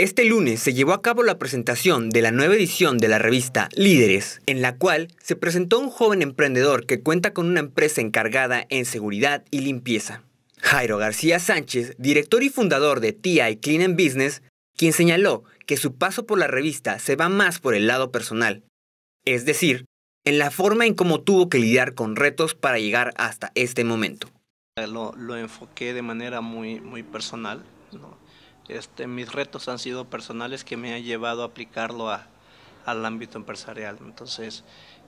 Este lunes se llevó a cabo la presentación de la nueva edición de la revista Líderes, en la cual se presentó un joven emprendedor que cuenta con una empresa encargada en seguridad y limpieza. Jairo García Sánchez, director y fundador de TI Clean Business, quien señaló que su paso por la revista se va más por el lado personal, es decir, en la forma en cómo tuvo que lidiar con retos para llegar hasta este momento. Lo, lo enfoqué de manera muy, muy personal, ¿no? Este, mis retos han sido personales que me han llevado a aplicarlo a, al ámbito empresarial. Entonces,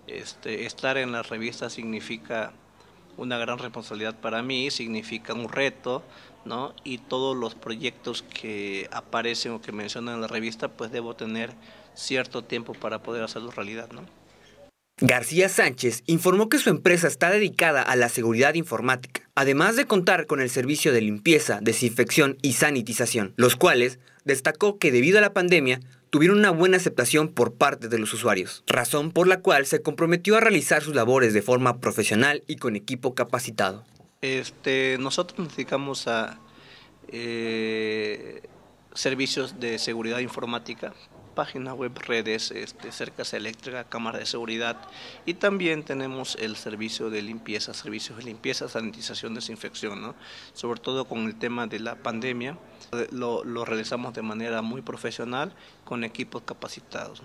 este, estar en la revista significa una gran responsabilidad para mí, significa un reto, ¿no? Y todos los proyectos que aparecen o que mencionan en la revista, pues debo tener cierto tiempo para poder hacerlos realidad, ¿no? García Sánchez informó que su empresa está dedicada a la seguridad informática, además de contar con el servicio de limpieza, desinfección y sanitización, los cuales destacó que debido a la pandemia tuvieron una buena aceptación por parte de los usuarios, razón por la cual se comprometió a realizar sus labores de forma profesional y con equipo capacitado. Este, nosotros nos dedicamos a eh, servicios de seguridad informática página web, redes, este, cercas eléctricas, cámaras de seguridad y también tenemos el servicio de limpieza, servicios de limpieza, sanitización, desinfección, sobre todo con el tema de la pandemia. Eh, lo, realizamos de manera muy profesional con equipos capacitados.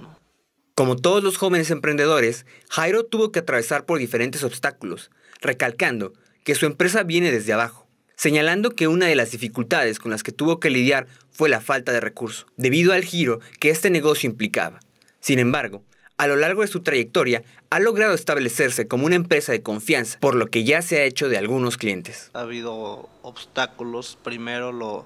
Como todos los jóvenes emprendedores, Jairo tuvo que atravesar por diferentes obstáculos, recalcando que su empresa viene desde abajo señalando que una de las dificultades con las que tuvo que lidiar fue la falta de recursos, debido al giro que este negocio implicaba. Sin embargo, a lo largo de su trayectoria ha logrado establecerse como una empresa de confianza, por lo que ya se ha hecho de algunos clientes. Ha habido obstáculos, primero lo,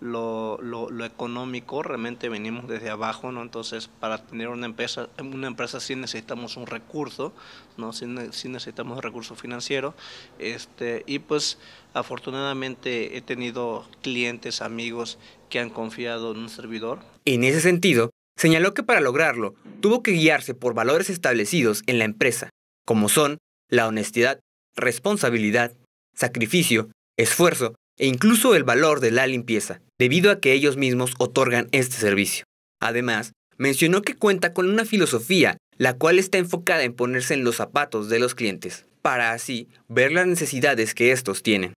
lo, económico, realmente venimos desde abajo, ¿no? Entonces, para tener una empresa, una empresa sí necesitamos un recurso, ¿no? Sí, necesitamos recurso financiero Este, y pues, afortunadamente he tenido clientes, amigos que han confiado en un servidor. En ese sentido, señaló que para lograrlo tuvo que guiarse por valores establecidos en la empresa, como son la honestidad, responsabilidad, sacrificio, esfuerzo e incluso el valor de la limpieza, debido a que ellos mismos otorgan este servicio. Además, mencionó que cuenta con una filosofía la cual está enfocada en ponerse en los zapatos de los clientes, para así ver las necesidades que estos tienen.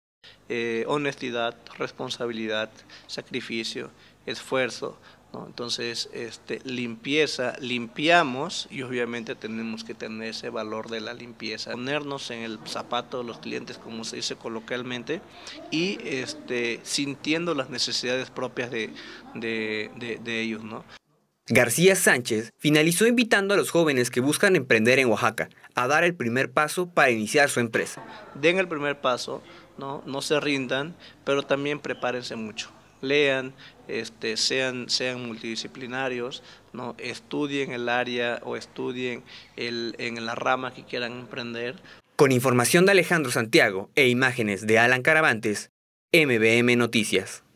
Eh, honestidad, responsabilidad, sacrificio, esfuerzo, entonces, este, limpieza, limpiamos y obviamente tenemos que tener ese valor de la limpieza, ponernos en el zapato de los clientes, como se dice coloquialmente, y este, sintiendo las necesidades propias de, ellos. ¿no? García Sánchez finalizó invitando a los jóvenes que buscan emprender en Oaxaca a dar el primer paso para iniciar su empresa. Den el primer paso, no, no se rindan, pero también prepárense mucho lean, este, sean, sean multidisciplinarios, ¿no? estudien el área o estudien en la rama que quieran emprender. Con información de Alejandro Santiago e imágenes de Alan Caravantes, MBM Noticias.